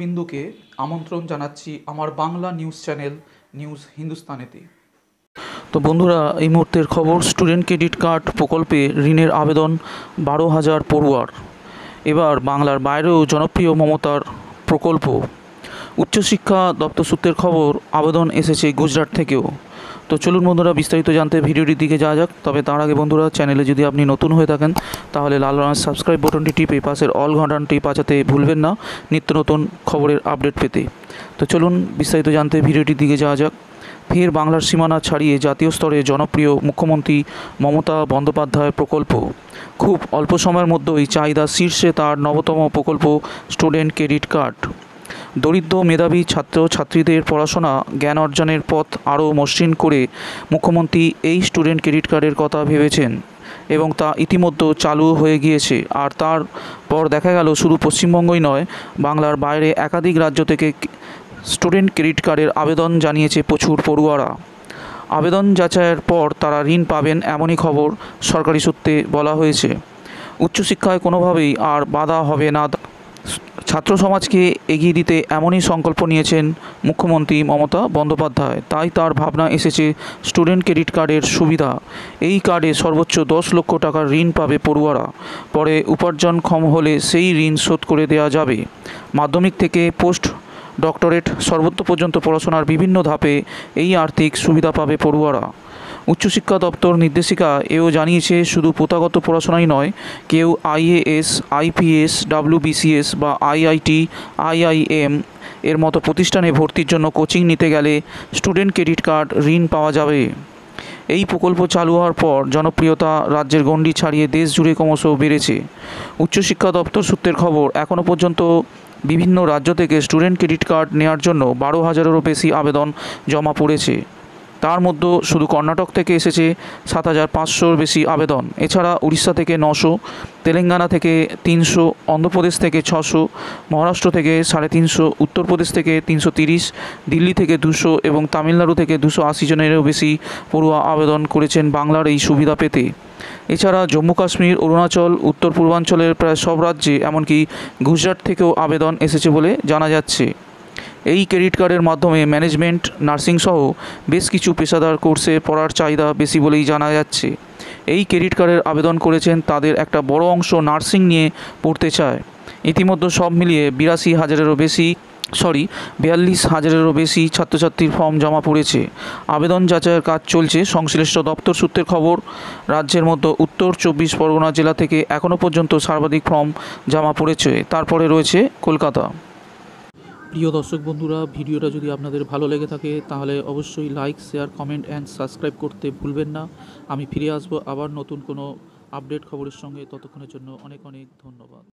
বিন্দুকে আমন্ত্রণ জানাচ্ছি আমার বাংলা নিউজ চ্যানেল নিউজ হিন্দুস্তানেতে তো বন্ধুরা এই মুহূর্তের খবর স্টুডেন্ট ক্রেডিট কার্ড প্রকল্পে ঋণের আবেদন বারো হাজার পড়ুয়ার এবার বাংলার বাইরেও জনপ্রিয় মমতার প্রকল্প উচ্চশিক্ষা দপ্তর সূত্রের খবর আবেদন এসেছে গুজরাট থেকেও তো চলুন বন্ধুরা বিস্তারিত জানতে ভিডিওটির দিকে যাওয়া যাক তবে তার আগে বন্ধুরা চ্যানেলে যদি আপনি নতুন হয়ে থাকেন তাহলে লাল রঙের সাবস্ক্রাইব বটনটি টিপে পাশের অল ঘন্টানটি পাচাতে ভুলবেন না নিত্য নতুন খবরের আপডেট পেতে তো চলুন বিস্তারিত জানতে ভিডিওটির দিকে যাওয়া যাক ফের বাংলার সীমানা ছাড়িয়ে জাতীয় স্তরে জনপ্রিয় মুখ্যমন্ত্রী মমতা বন্দ্যোপাধ্যায় প্রকল্প খুব অল্প সময়ের মধ্যেই চাহিদা শীর্ষে তার নবতম প্রকল্প স্টুডেন্ট ক্রেডিট কার্ড দরিদ্র মেধাবী ছাত্র ছাত্রীদের পড়াশোনা জ্ঞান অর্জনের পথ আরও মসৃণ করে মুখ্যমন্ত্রী এই স্টুডেন্ট ক্রেডিট কার্ডের কথা ভেবেছেন এবং তা ইতিমধ্যে চালু হয়ে গিয়েছে আর তারপর দেখা গেল শুধু পশ্চিমবঙ্গই নয় বাংলার বাইরে একাধিক রাজ্য থেকে স্টুডেন্ট ক্রেডিট কার্ডের আবেদন জানিয়েছে প্রচুর পড়ুয়ারা আবেদন যাচাইয়ের পর তারা ঋণ পাবেন এমনই খবর সরকারি সূত্রে বলা হয়েছে উচ্চশিক্ষায় কোনোভাবেই আর বাধা হবে না ছাত্র সমাজকে এগিয়ে দিতে এমনই সংকল্প নিয়েছেন মুখ্যমন্ত্রী মমতা বন্দ্যোপাধ্যায় তাই তার ভাবনা এসেছে স্টুডেন্ট ক্রেডিট কার্ডের সুবিধা এই কার্ডে সর্বোচ্চ দশ লক্ষ টাকার ঋণ পাবে পড়ুয়ারা পরে উপার্জনক্ষম হলে সেই ঋণ শোধ করে দেওয়া যাবে মাধ্যমিক থেকে পোস্ট ডক্টরেট সর্বত্র পর্যন্ত পড়াশোনার বিভিন্ন ধাপে এই আর্থিক সুবিধা পাবে পড়ুয়ারা উচ্চশিক্ষা দপ্তর নির্দেশিকা এও জানিয়েছে শুধু প্রথাগত পড়াশোনাই নয় কেউ আইএএস আইপিএস ডাব্লিউবিসিএস বা আইআইটি আইআইএম এর মতো প্রতিষ্ঠানে ভর্তির জন্য কোচিং নিতে গেলে স্টুডেন্ট ক্রেডিট কার্ড ঋণ পাওয়া যাবে এই প্রকল্প চালু হওয়ার পর জনপ্রিয়তা রাজ্যের গণ্ডি ছাড়িয়ে দেশ জুড়ে ক্রমশ বেড়েছে উচ্চশিক্ষা দপ্তর সূত্রের খবর এখনও পর্যন্ত বিভিন্ন রাজ্য থেকে স্টুডেন্ট ক্রেডিট কার্ড নেওয়ার জন্য বারো হাজারেরও বেশি আবেদন জমা পড়েছে তার মধ্যে শুধু কর্ণাটক থেকে এসেছে সাত হাজার পাঁচশোর বেশি আবেদন এছাড়া উড়িষ্যা থেকে নশো তেলেঙ্গানা থেকে তিনশো অন্ধ্রপ্রদেশ থেকে ছশো মহারাষ্ট্র থেকে সাড়ে তিনশো উত্তরপ্রদেশ থেকে তিনশো তিরিশ দিল্লি থেকে দুশো এবং তামিলনাড়ু থেকে দুশো আশি জনেরও বেশি পড়ুয়া আবেদন করেছেন বাংলার এই সুবিধা পেতে এছাড়া জম্মু কাশ্মীর অরুণাচল উত্তর পূর্বাঞ্চলের প্রায় সব রাজ্যে এমনকি গুজরাট থেকেও আবেদন এসেছে বলে জানা যাচ্ছে এই ক্রেডিট কার্ডের মাধ্যমে ম্যানেজমেন্ট নার্সিং সহ বেশ কিছু পেশাদার কোর্সে পড়ার চাহিদা বেশি বলেই জানা যাচ্ছে এই ক্রেডিট কার্ডের আবেদন করেছেন তাদের একটা বড় অংশ নার্সিং নিয়ে পড়তে চায় ইতিমধ্যে সব মিলিয়ে বিরাশি হাজারেরও বেশি সরি বিয়াল্লিশ হাজারেরও বেশি ছাত্রছাত্রীর ফর্ম জমা পড়েছে আবেদন যাচাইয়ের কাজ চলছে সংশ্লিষ্ট দপ্তর সূত্রের খবর রাজ্যের মধ্যে উত্তর চব্বিশ পরগনা জেলা থেকে এখনও পর্যন্ত সর্বাধিক ফর্ম জমা পড়েছে তারপরে রয়েছে কলকাতা প্রিয় দর্শক বন্ধুরা ভিডিওটা যদি আপনাদের ভালো লেগে থাকে তাহলে অবশ্যই like share comment and subscribe করতে ভুলবেন না আমি ফিরে আসবো আবার নতুন কোনো আপডেট খবরের সঙ্গে ততক্ষণের জন্য অনেক অনেক ধন্যবাদ